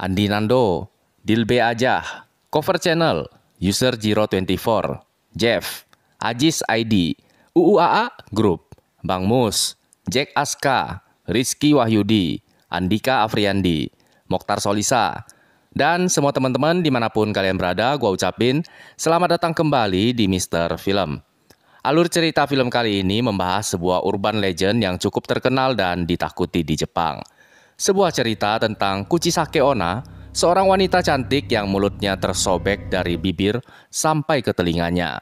Andi Nando, Dilbe aja, Cover Channel, User Jiro24, Jeff, Ajis ID, UUAA Group, Bang Mus, Jack Aska, Rizky Wahyudi, Andika Afriandi, Mokhtar Solisa, dan semua teman-teman dimanapun kalian berada, gua ucapin selamat datang kembali di Mister Film. Alur cerita film kali ini membahas sebuah urban legend yang cukup terkenal dan ditakuti di Jepang – sebuah cerita tentang Kuchisake Ona, seorang wanita cantik yang mulutnya tersobek dari bibir sampai ke telinganya.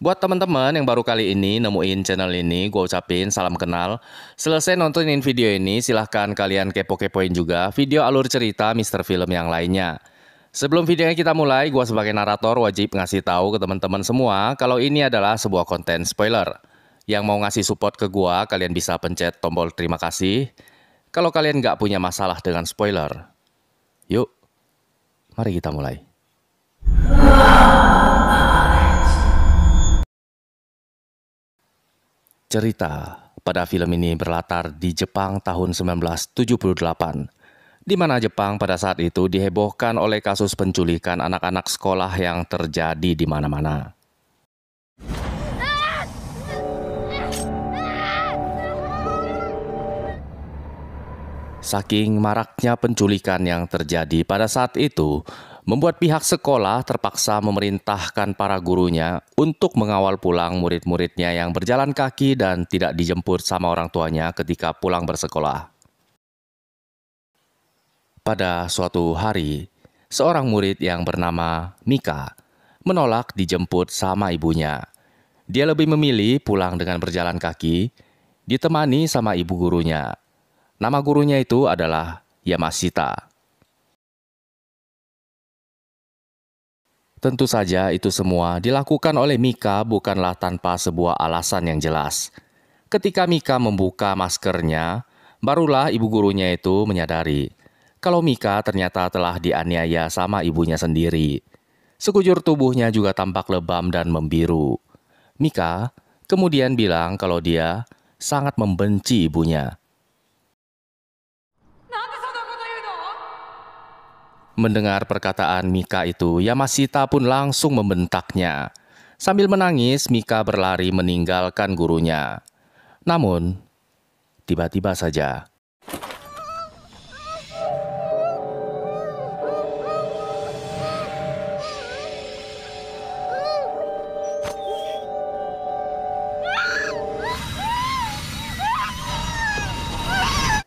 Buat teman-teman yang baru kali ini nemuin channel ini, gue ucapin salam kenal. Selesai nontonin video ini, silahkan kalian kepo-kepoin juga video alur cerita Mister Film yang lainnya. Sebelum videonya kita mulai, gue sebagai narator wajib ngasih tahu ke teman-teman semua kalau ini adalah sebuah konten spoiler. Yang mau ngasih support ke gue, kalian bisa pencet tombol terima kasih. Kalau kalian nggak punya masalah dengan spoiler, yuk, mari kita mulai. Cerita pada film ini berlatar di Jepang tahun 1978 di mana Jepang pada saat itu dihebohkan oleh kasus penculikan anak-anak sekolah yang terjadi di mana-mana. Saking maraknya penculikan yang terjadi pada saat itu, membuat pihak sekolah terpaksa memerintahkan para gurunya untuk mengawal pulang murid-muridnya yang berjalan kaki dan tidak dijemput sama orang tuanya ketika pulang bersekolah. Pada suatu hari, seorang murid yang bernama Mika menolak dijemput sama ibunya. Dia lebih memilih pulang dengan berjalan kaki, ditemani sama ibu gurunya Nama gurunya itu adalah Yamashita. Tentu saja itu semua dilakukan oleh Mika bukanlah tanpa sebuah alasan yang jelas. Ketika Mika membuka maskernya, barulah ibu gurunya itu menyadari kalau Mika ternyata telah dianiaya sama ibunya sendiri. Sekujur tubuhnya juga tampak lebam dan membiru. Mika kemudian bilang kalau dia sangat membenci ibunya Mendengar perkataan Mika itu, Yamashita pun langsung membentaknya. Sambil menangis, Mika berlari meninggalkan gurunya. Namun, tiba-tiba saja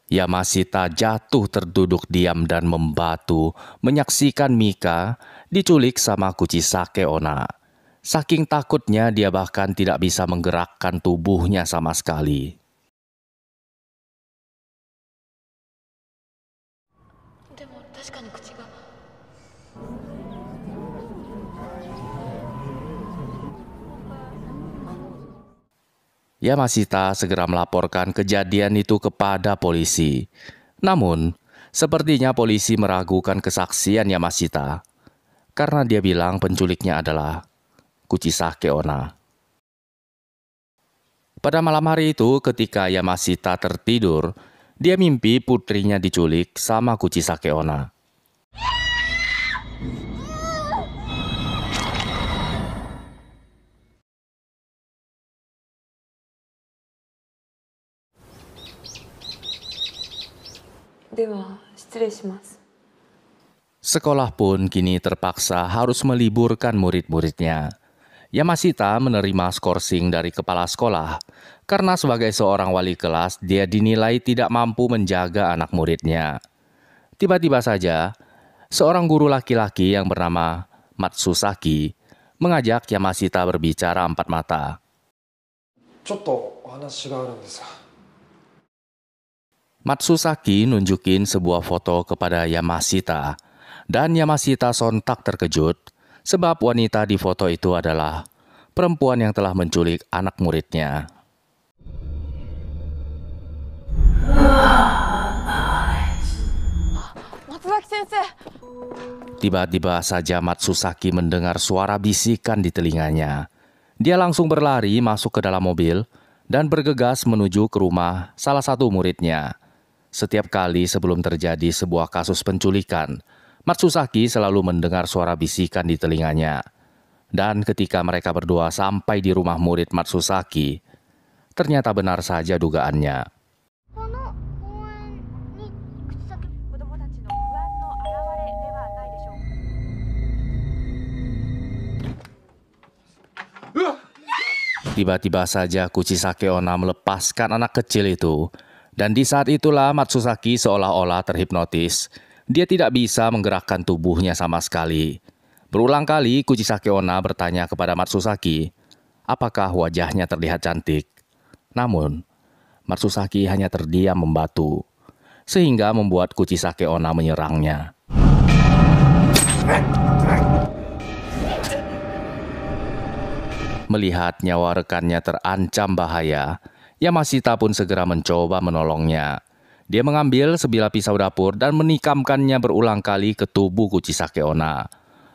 Yamashita jatuh terduduk diam dan membatu menyaksikan Mika diculik sama Kuchisake Ona. Saking takutnya dia bahkan tidak bisa menggerakkan tubuhnya sama sekali. Yamashita segera melaporkan kejadian itu kepada polisi. Namun, sepertinya polisi meragukan kesaksian Yamashita karena dia bilang penculiknya adalah Kuchisake Ona. Pada malam hari itu, ketika Yamashita tertidur, dia mimpi putrinya diculik sama Kuchisake Ona. Sekolah pun kini terpaksa harus meliburkan murid-muridnya. Yamashita menerima skorsing dari kepala sekolah karena sebagai seorang wali kelas dia dinilai tidak mampu menjaga anak muridnya. Tiba-tiba saja, seorang guru laki-laki yang bernama Matsusaki mengajak Yamashita berbicara empat mata. Cukup, Matsusaki nunjukin sebuah foto kepada Yamashita, dan Yamashita sontak terkejut sebab wanita di foto itu adalah perempuan yang telah menculik anak muridnya. Tiba-tiba saja Matsusaki mendengar suara bisikan di telinganya. Dia langsung berlari masuk ke dalam mobil dan bergegas menuju ke rumah salah satu muridnya. Setiap kali sebelum terjadi sebuah kasus penculikan, Matsusaki selalu mendengar suara bisikan di telinganya. Dan ketika mereka berdua sampai di rumah murid Matsusaki, ternyata benar saja dugaannya. Tiba-tiba saja Kuchisake Ona melepaskan anak kecil itu dan di saat itulah Matsusaki seolah-olah terhipnotis. Dia tidak bisa menggerakkan tubuhnya sama sekali. Berulang kali Kuchisake Ona bertanya kepada Matsusaki, apakah wajahnya terlihat cantik. Namun, Matsusaki hanya terdiam membatu, sehingga membuat Kuchisake Ona menyerangnya. Melihat nyawa rekannya terancam bahaya, Yamashita pun segera mencoba menolongnya. Dia mengambil sebilah pisau dapur dan menikamkannya berulang kali ke tubuh Kuchisake Onna.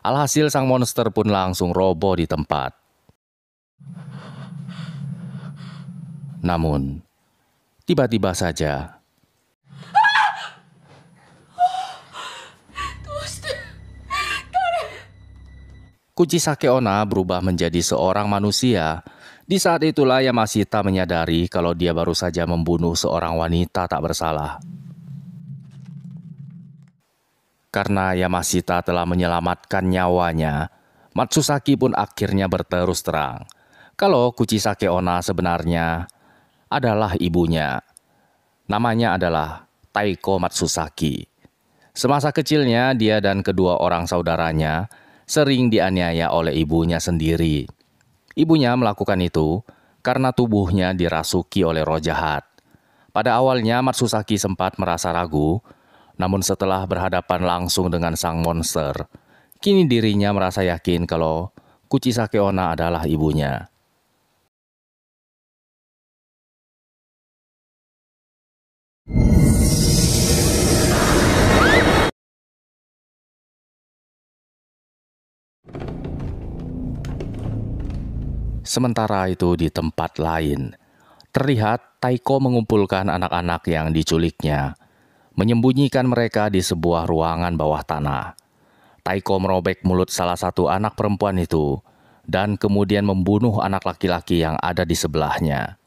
Alhasil sang monster pun langsung roboh di tempat. Namun, tiba-tiba saja Kuchisake Onna berubah menjadi seorang manusia di saat itulah Yamashita menyadari kalau dia baru saja membunuh seorang wanita tak bersalah. Karena Yamashita telah menyelamatkan nyawanya, Matsusaki pun akhirnya berterus terang kalau Kuchisake Ona sebenarnya adalah ibunya. Namanya adalah Taiko Matsusaki. Semasa kecilnya, dia dan kedua orang saudaranya sering dianiaya oleh ibunya sendiri. Ibunya melakukan itu karena tubuhnya dirasuki oleh roh jahat. Pada awalnya Matsusaki sempat merasa ragu, namun setelah berhadapan langsung dengan sang monster, kini dirinya merasa yakin kalau Kuchisake Onna adalah ibunya. Sementara itu di tempat lain, terlihat Taiko mengumpulkan anak-anak yang diculiknya, menyembunyikan mereka di sebuah ruangan bawah tanah. Taiko merobek mulut salah satu anak perempuan itu dan kemudian membunuh anak laki-laki yang ada di sebelahnya.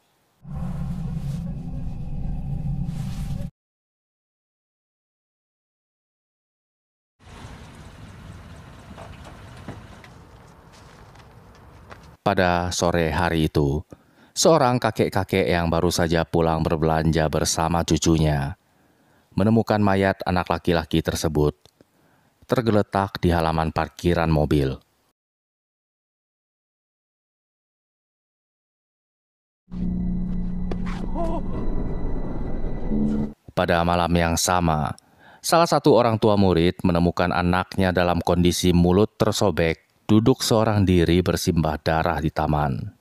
pada sore hari itu, seorang kakek-kakek yang baru saja pulang berbelanja bersama cucunya menemukan mayat anak laki-laki tersebut tergeletak di halaman parkiran mobil. Pada malam yang sama, salah satu orang tua murid menemukan anaknya dalam kondisi mulut tersobek duduk seorang diri bersimbah darah di taman.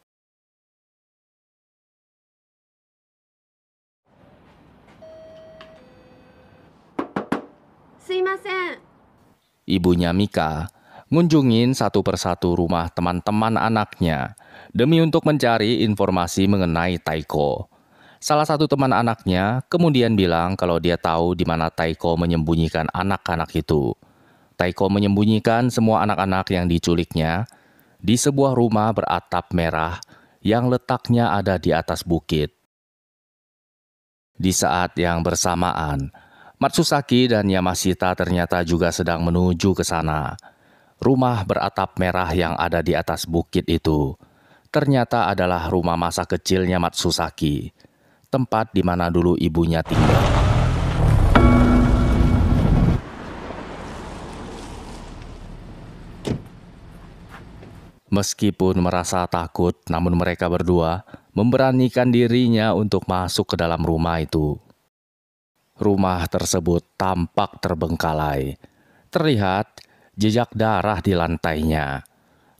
Ibunya Mika ngunjungin satu persatu rumah teman-teman anaknya demi untuk mencari informasi mengenai Taiko. Salah satu teman anaknya kemudian bilang kalau dia tahu di mana Taiko menyembunyikan anak-anak itu. Taiko menyembunyikan semua anak-anak yang diculiknya di sebuah rumah beratap merah yang letaknya ada di atas bukit. Di saat yang bersamaan, Matsusaki dan Yamashita ternyata juga sedang menuju ke sana. Rumah beratap merah yang ada di atas bukit itu ternyata adalah rumah masa kecilnya Matsusaki, tempat di mana dulu ibunya tinggal. Meskipun merasa takut, namun mereka berdua memberanikan dirinya untuk masuk ke dalam rumah itu. Rumah tersebut tampak terbengkalai. Terlihat jejak darah di lantainya.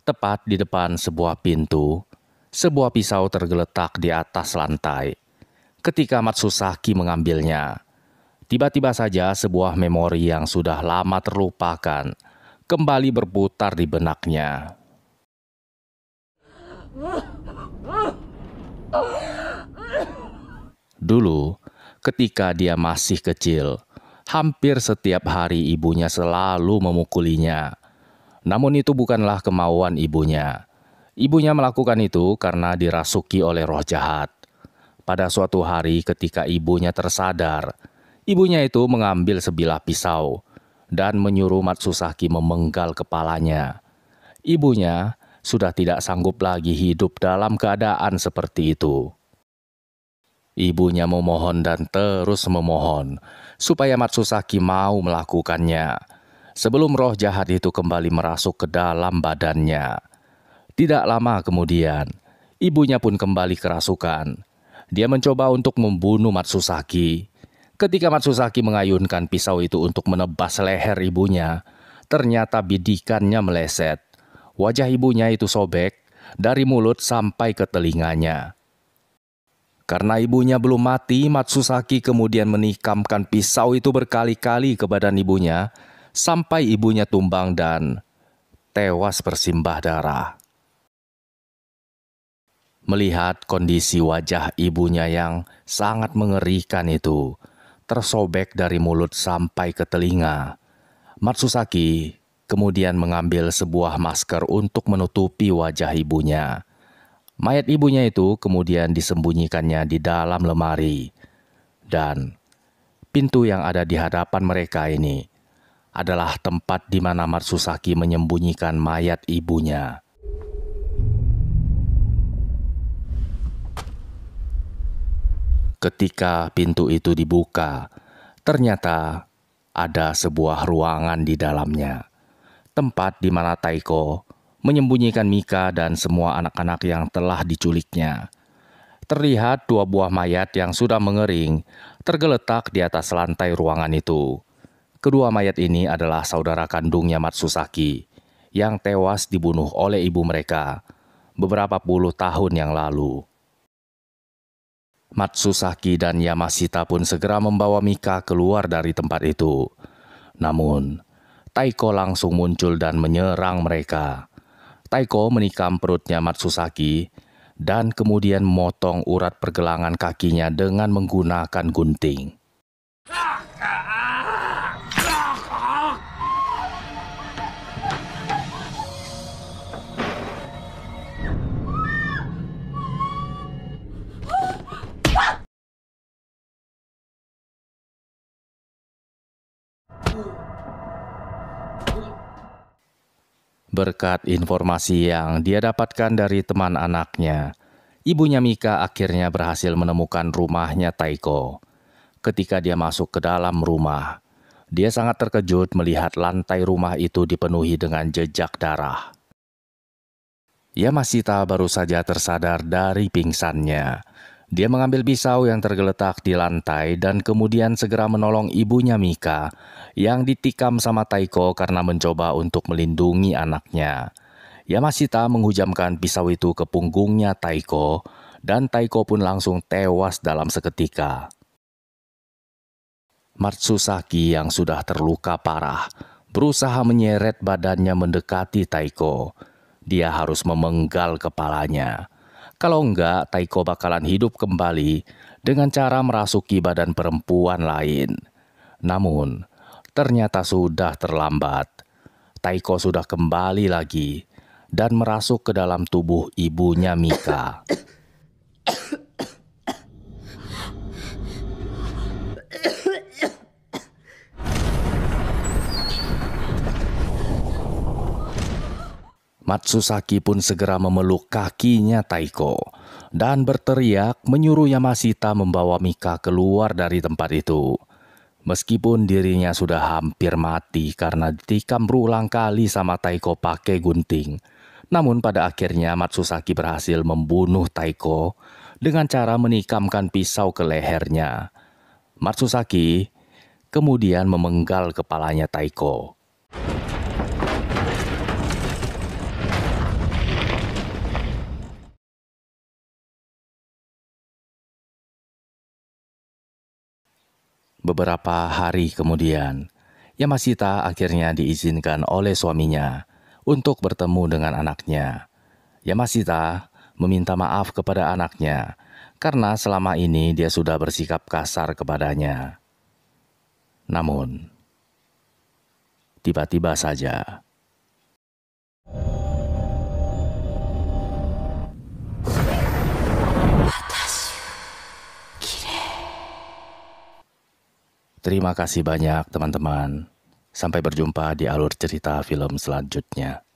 Tepat di depan sebuah pintu, sebuah pisau tergeletak di atas lantai. Ketika Matsusaki mengambilnya, tiba-tiba saja sebuah memori yang sudah lama terlupakan kembali berputar di benaknya. Dulu, ketika dia masih kecil, hampir setiap hari ibunya selalu memukulinya. Namun itu bukanlah kemauan ibunya. Ibunya melakukan itu karena dirasuki oleh roh jahat. Pada suatu hari ketika ibunya tersadar, ibunya itu mengambil sebilah pisau dan menyuruh Matsusaki memenggal kepalanya. Ibunya sudah tidak sanggup lagi hidup dalam keadaan seperti itu. Ibunya memohon dan terus memohon supaya Matsusaki mau melakukannya sebelum roh jahat itu kembali merasuk ke dalam badannya. Tidak lama kemudian, ibunya pun kembali kerasukan. Dia mencoba untuk membunuh Matsusaki. Ketika Matsusaki mengayunkan pisau itu untuk menebas leher ibunya, ternyata bidikannya meleset. Wajah ibunya itu sobek dari mulut sampai ke telinganya. Karena ibunya belum mati, Matsusaki kemudian menikamkan pisau itu berkali-kali ke badan ibunya sampai ibunya tumbang dan tewas bersimbah darah. Melihat kondisi wajah ibunya yang sangat mengerikan itu, tersobek dari mulut sampai ke telinga, Matsusaki kemudian mengambil sebuah masker untuk menutupi wajah ibunya. Mayat ibunya itu kemudian disembunyikannya di dalam lemari. Dan pintu yang ada di hadapan mereka ini adalah tempat di mana Matsusaki menyembunyikan mayat ibunya. Ketika pintu itu dibuka, ternyata ada sebuah ruangan di dalamnya tempat di mana Taiko menyembunyikan Mika dan semua anak-anak yang telah diculiknya. Terlihat dua buah mayat yang sudah mengering tergeletak di atas lantai ruangan itu. Kedua mayat ini adalah saudara kandungnya Matsusaki yang tewas dibunuh oleh ibu mereka beberapa puluh tahun yang lalu. Matsusaki dan Yamashita pun segera membawa Mika keluar dari tempat itu. Namun, Taiko langsung muncul dan menyerang mereka. Taiko menikam perutnya Matsusaki dan kemudian memotong urat pergelangan kakinya dengan menggunakan gunting. Ah, ah. berkat informasi yang dia dapatkan dari teman anaknya. Ibunya Mika akhirnya berhasil menemukan rumahnya Taiko. Ketika dia masuk ke dalam rumah, dia sangat terkejut melihat lantai rumah itu dipenuhi dengan jejak darah. Yamashita baru saja tersadar dari pingsannya. Dia mengambil pisau yang tergeletak di lantai dan kemudian segera menolong ibunya Mika yang ditikam sama Taiko karena mencoba untuk melindungi anaknya. Yamashita menghujamkan pisau itu ke punggungnya Taiko dan Taiko pun langsung tewas dalam seketika. Matsusaki yang sudah terluka parah berusaha menyeret badannya mendekati Taiko. Dia harus memenggal kepalanya. Kalau enggak, Taiko bakalan hidup kembali dengan cara merasuki badan perempuan lain. Namun, ternyata sudah terlambat. Taiko sudah kembali lagi dan merasuk ke dalam tubuh ibunya Mika. Matsusaki pun segera memeluk kakinya Taiko dan berteriak menyuruh Yamashita membawa Mika keluar dari tempat itu. Meskipun dirinya sudah hampir mati karena ditikam berulang kali sama Taiko pakai gunting. Namun pada akhirnya Matsusaki berhasil membunuh Taiko dengan cara menikamkan pisau ke lehernya. Matsusaki kemudian memenggal kepalanya Taiko. Beberapa hari kemudian, Yamashita akhirnya diizinkan oleh suaminya untuk bertemu dengan anaknya. Yamashita meminta maaf kepada anaknya karena selama ini dia sudah bersikap kasar kepadanya. Namun, tiba-tiba saja Terima kasih banyak teman-teman. Sampai berjumpa di alur cerita film selanjutnya.